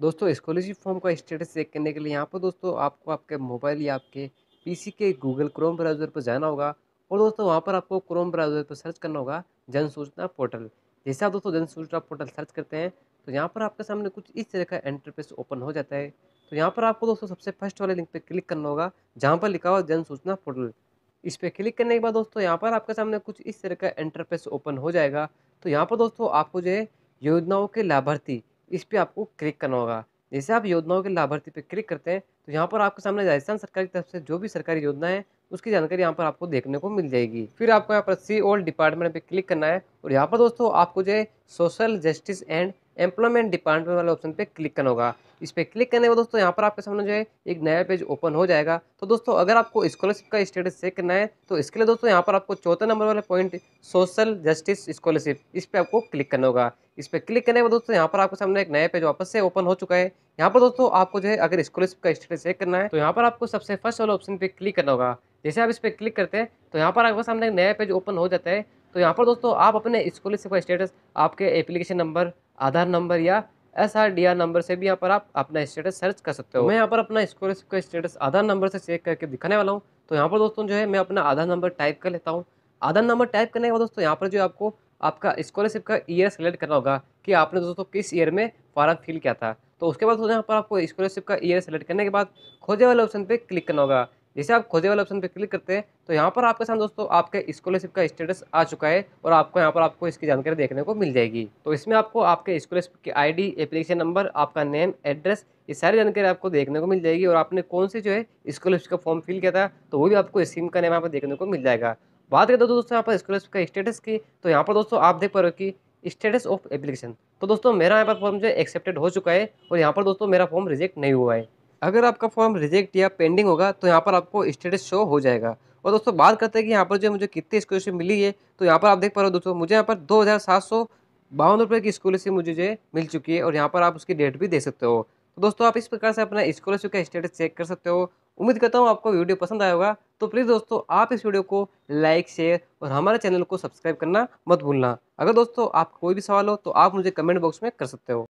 दोस्तों scholarship form का status check करने के लिए यहाँ पर दोस्तों आपको आपके मोबाइल या आपके पीसी के गूगल क्रोम ब्राउज़र पर जाना होगा और दोस्तों वहाँ पर आपको क्रोम ब्राउज़र पर सर्च करना होगा जन सूचना पोर्टल जैसे आप दोस्तों जन सूचना पोर्टल सर्च करते हैं तो यहाँ पर आपके सामने कुछ इस तरह का एंट्रपेस ओपन हो जाता है तो यहाँ पर आपको दोस्तों सबसे फर्स्ट वाले लिंक पर क्लिक करना होगा जहाँ पर लिखा हुआ जन सूचना पोर्टल इस पर क्लिक करने के बाद दोस्तों यहाँ पर आपके सामने कुछ इस तरह का एंट्रपेस ओपन हो जाएगा तो यहाँ पर दोस्तों आपको जो है योजनाओं के लाभार्थी इस पर आपको क्लिक करना होगा जैसे आप योजनाओं के लाभार्थी पर क्लिक करते हैं तो यहाँ पर आपके सामने राजस्थान सरकार की तरफ से जो भी सरकारी योजना है उसकी जानकारी यहाँ पर आपको देखने को मिल जाएगी फिर आपको यहाँ पर सी ओल्ड डिपार्टमेंट पे क्लिक करना है और यहाँ पर दोस्तों आपको जो है social justice and employment department वाले ऑप्शन पे क्लिक करना होगा इस पर क्लिक करने के दोस्तों यहाँ पर आपके सामने जो है एक नया पेज ओपन हो जाएगा तो दोस्तों अगर आपको स्कॉलरशिप का स्टेटस चेक करना है तो इसके लिए दोस्तों यहाँ पर आपको चौथे नंबर वाला पॉइंट सोशल जस्टिस स्कॉलरशिप इस पर आपको क्लिक करना होगा इस पर क्लिक करने के बाद दोस्तों यहाँ पर आपके सामने एक नया पेज वापस से ओपन हो चुका है यहाँ पर दोस्तों आपको जो है अगर स्कॉलरशिप का स्टेटस चेक करना है तो यहाँ पर आपको सबसे फर्स्ट वाला ऑप्शन पर क्लिक करना होगा जैसे आप इस पर क्लिक करते हैं तो यहाँ पर आपके सामने एक नया पेज ओपन हो जाता है तो यहाँ पर दोस्तों आप अपने स्कॉलरशिप का स्टेटस आपके एप्लीकेशन नंबर आधार नंबर या S R D R number से भी यहाँ पर आप अपना स्टेटस सर्च कर सकते हो मैं यहाँ पर अपना स्कॉलरशिप का स्टेटस आधार नंबर से चेक करके दिखाने वाला हूँ तो यहाँ पर दोस्तों जो है मैं अपना आधार नंबर टाइप कर लेता हूँ आधार नंबर टाइप करने के बाद दोस्तों यहाँ पर जो आपको आपका स्कॉलरशिप का ईयर सेलेक्ट करना होगा कि आपने दोस्तों किस ईयर में फॉर्म फिल किया था तो उसके बाद यहाँ पर आपको स्कॉलरशिप का ईयर सेलेक्ट करने के बाद खोजे वाले ऑप्शन पर क्लिक करना होगा जैसे आप खोजे वाले ऑप्शन पर क्लिक करते हैं तो यहाँ पर आपके साथ दोस्तों आपके स्कॉलरशिप का स्टेटस आ चुका है और आपको यहाँ पर आपको इसकी जानकारी देखने को मिल जाएगी तो इसमें आपको आपके स्कॉलरशिप की आईडी एप्लीकेशन नंबर आपका नेम एड्रेस ये सारी जानकारी आपको देखने को मिल जाएगी और आपने कौन से जो है स्कॉलरशिप का फॉर्म फिल किया था तो वो भी आपको स्कीम का नेम यहाँ पर देखने को मिल जाएगा बात करें तो दोस्तों यहाँ पर स्कॉलरशिप का स्टेटस की तो यहाँ पर दोस्तों आप देख पा रहे हो कि स्टेटस ऑफ एप्लीकेशन तो दोस्तों मेरा यहाँ पर फॉर्म जो है एक्सेप्टेड हो चुका है और यहाँ पर दोस्तों मेरा फॉर्म रिजेक्ट नहीं हुआ है अगर आपका फॉर्म रिजेक्ट या पेंडिंग होगा तो यहाँ पर आपको स्टेटस शो हो जाएगा और दोस्तों बात करते हैं कि यहाँ पर जो मुझे कितनी स्कॉलरशिप मिली है तो यहाँ पर आप देख पा रहे हो दोस्तों मुझे यहाँ पर दो हज़ार सात सौ बावन रुपये की स्कॉलरशिप मुझे जो मिल चुकी है और यहाँ पर आप उसकी डेट भी दे सकते हो तो दोस्तों आप इस प्रकार से अपना स्कॉलरशिप का स्टेटस चेक कर सकते हो उम्मीद करता हूँ आपको वीडियो पसंद आया होगा तो प्लीज़ दोस्तों आप इस वीडियो को लाइक शेयर और हमारे चैनल को सब्सक्राइब करना मत भूलना अगर दोस्तों आप कोई भी सवाल हो तो आप मुझे कमेंट बॉक्स में कर सकते हो